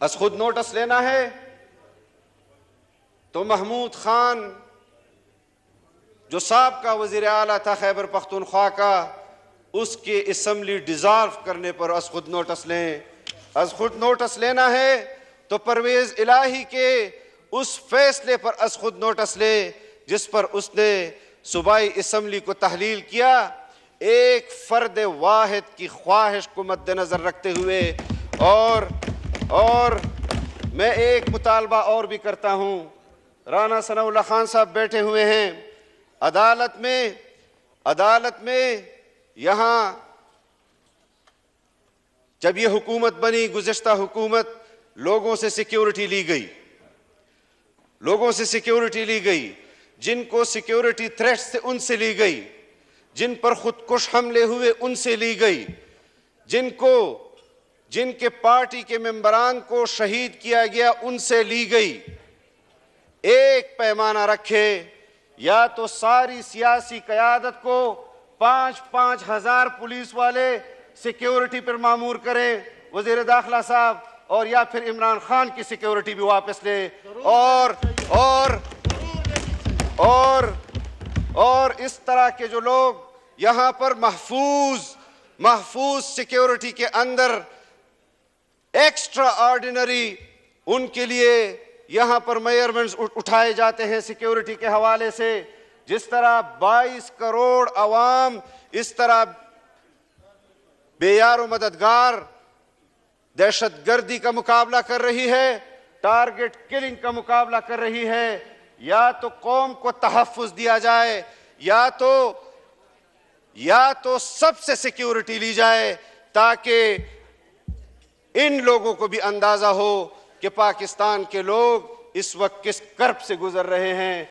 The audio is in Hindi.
बस खुद नोटिस लेना है तो महमूद खान जो साहब का वजीर अला था खैबर पख्तनख्वा का उसके इसम्बली डिजॉल्व करने पर अस खुद नोटिस लें अस खुद नोटिस लेना है तो परवेज़ इलाही के उस फैसले पर अस खुद नोटिस ले जिस पर उसने सूबाई इसम्बली को तहलील किया एक फ़र्द वाहिद की ख्वाहिश को मद्दनज़र रखते हुए और और मैं एक मुतालबा और भी करता हूँ राना सना खान साहब बैठे हुए हैं अदालत में अदालत में यहाँ जब ये हुकूमत बनी गुजशत हुकूमत लोगों से सिक्योरिटी ली गई लोगों से सिक्योरिटी ली गई जिनको सिक्योरिटी थ्रेट से उनसे ली गई जिन पर खुदकुश हमले हुए उनसे ली गई जिनको जिनके पार्टी के मेंबरान को शहीद किया गया उनसे ली गई एक पैमाना रखे या तो सारी सियासी क्यादत को पाँच पाँच हजार पुलिस वाले सिक्योरिटी पर मामूर करें वजीर दाखिला साहब और या फिर इमरान खान की सिक्योरिटी भी वापस ले और और और और इस तरह के जो लोग यहाँ पर महफूज महफूज सिक्योरिटी के अंदर एक्स्ट्रा ऑर्डिनरी उनके लिए यहाँ पर मेयरमेंट्स उठाए जाते हैं सिक्योरिटी के हवाले से जिस तरह 22 करोड़ अवाम इस तरह बेयार मददगार दहशत गर्दी का मुकाबला कर रही है टारगेट किलिंग का मुकाबला कर रही है या तो कौम को तहफ़ दिया जाए या तो या तो सबसे सिक्योरिटी ली जाए ताकि इन लोगों को भी अंदाज़ा हो कि पाकिस्तान के लोग इस वक्त किस कर्ब से गुजर रहे हैं